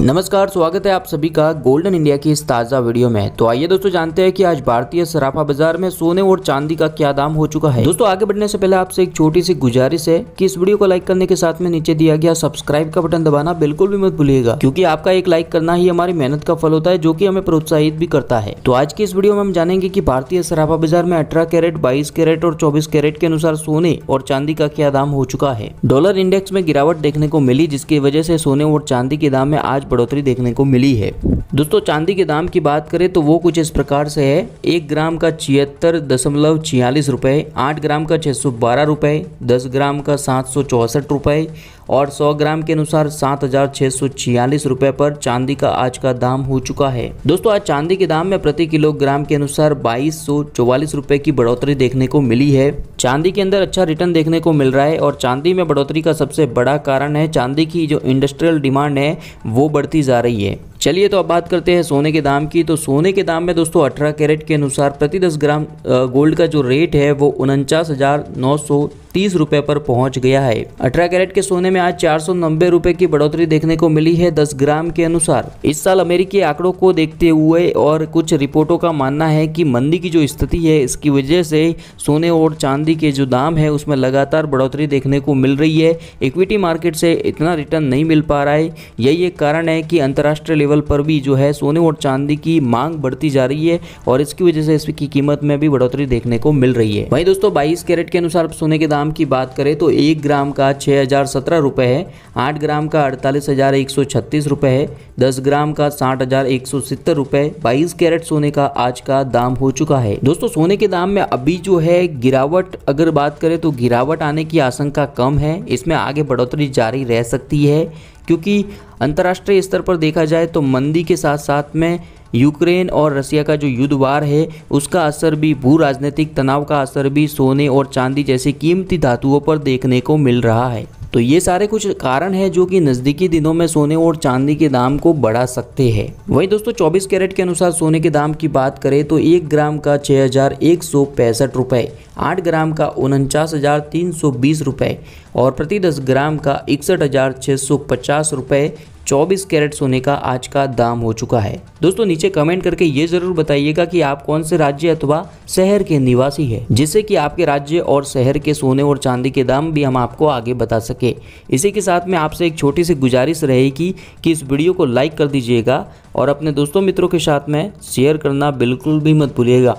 नमस्कार स्वागत है आप सभी का गोल्डन इंडिया की इस ताज़ा वीडियो में तो आइए दोस्तों जानते हैं कि आज भारतीय सराफा बाजार में सोने और चांदी का क्या दाम हो चुका है दोस्तों आगे बढ़ने से पहले आपसे एक छोटी सी गुजारिश है कि इस वीडियो को लाइक करने के साथ में नीचे दिया गया सब्सक्राइब का बटन दबाना बिल्कुल भी मत भूलिएगा क्यूँकी आपका एक लाइक करना ही हमारी मेहनत का फल होता है जो की हमें प्रोत्साहित भी करता है तो आज की इस वीडियो में हम जानेंगे की भारतीय सराफा बाजार में अठारह कैरेट बाईस कैरेट और चौबीस कैरेट के अनुसार सोने और चांदी का क्या दाम हो चुका है डॉलर इंडेक्स में गिरावट देखने को मिली जिसकी वजह से सोने और चांदी के दाम में आज बढ़ोतरी देखने को मिली है दोस्तों चांदी के दाम की बात करें तो वो कुछ इस प्रकार से है एक ग्राम का छिहत्तर दशमलव छियालीस रुपये आठ ग्राम का छः सौ बारह रुपये दस ग्राम का सात सौ चौंसठ रुपये और 100 ग्राम के अनुसार सात हजार छह सौ छियालीस पर चांदी का आज का दाम हो चुका है दोस्तों आज चांदी के दाम में प्रति किलोग्राम के अनुसार बाईस सौ चौवालीस की बढ़ोतरी देखने को मिली है चांदी के अंदर अच्छा रिटर्न देखने को मिल रहा है और चांदी में बढ़ोतरी का सबसे बड़ा कारण है चांदी की जो इंडस्ट्रियल डिमांड है वो बढ़ती जा रही है चलिए तो अब बात करते हैं सोने के दाम की तो सोने के दाम में दोस्तों 18 कैरेट के अनुसार प्रति 10 ग्राम गोल्ड का जो रेट है वो उनचास हज़ार नौ सौ तीस रूपए पर पहुंच गया है अठारह कैरेट के सोने में आज चार सौ नब्बे रूपए की बढ़ोतरी देखने को मिली है दस ग्राम के अनुसार इस साल अमेरिकी आंकड़ों को देखते हुए और कुछ रिपोर्टों का मानना है की मंदी की जो स्थिति है इसकी वजह से सोने और चांदी के जो दाम है उसमें लगातार बढ़ोतरी देखने को मिल रही है इक्विटी मार्केट से इतना रिटर्न नहीं मिल पा रहा है यही एक कारण है कि अंतर्राष्ट्रीय लेवल पर भी जो है सोने और चांदी की मांग बढ़ती जा रही है और इसकी वजह से इसकी कीमत में भी बढ़ोतरी देखने को मिल रही है वहीं दोस्तों बाईस कैरेट के अनुसार सोने के दाम ग्राम की बात करें तो एक ग्राम का छः हज़ार सत्रह रुपये है आठ ग्राम का अड़तालीस हज़ार एक सौ छत्तीस रुपये है दस ग्राम का साठ हज़ार एक सौ सत्तर रुपये बाईस कैरेट सोने का आज का दाम हो चुका है दोस्तों सोने के दाम में अभी जो है गिरावट अगर बात करें तो गिरावट आने की आशंका कम है इसमें आगे बढ़ोतरी जारी रह सकती है क्योंकि अंतर्राष्ट्रीय स्तर पर देखा जाए तो मंदी के साथ साथ में यूक्रेन और रसिया का जो युद्ध वार है उसका असर भी भू राजनीतिक तनाव का असर भी सोने और चांदी जैसी कीमती धातुओं पर देखने को मिल रहा है तो ये सारे कुछ कारण हैं जो कि नज़दीकी दिनों में सोने और चांदी के दाम को बढ़ा सकते हैं वहीं दोस्तों 24 कैरेट के अनुसार सोने के दाम की बात करें तो एक ग्राम का छः हज़ार एक सौ पैंसठ रुपये आठ ग्राम का उनचास हज़ार तीन सौ बीस रुपये और प्रति दस ग्राम का इकसठ हज़ार छः सौ पचास रुपये चौबीस कैरेट सोने का आज का दाम हो चुका है दोस्तों नीचे कमेंट करके ये जरूर बताइएगा कि आप कौन से राज्य अथवा शहर के निवासी हैं जिससे कि आपके राज्य और शहर के सोने और चांदी के दाम भी हम आपको आगे बता सके इसी के साथ में आपसे एक छोटी सी गुजारिश रहेगी कि इस वीडियो को लाइक कर दीजिएगा और अपने दोस्तों मित्रों के साथ में शेयर करना बिल्कुल भी मत भूलिएगा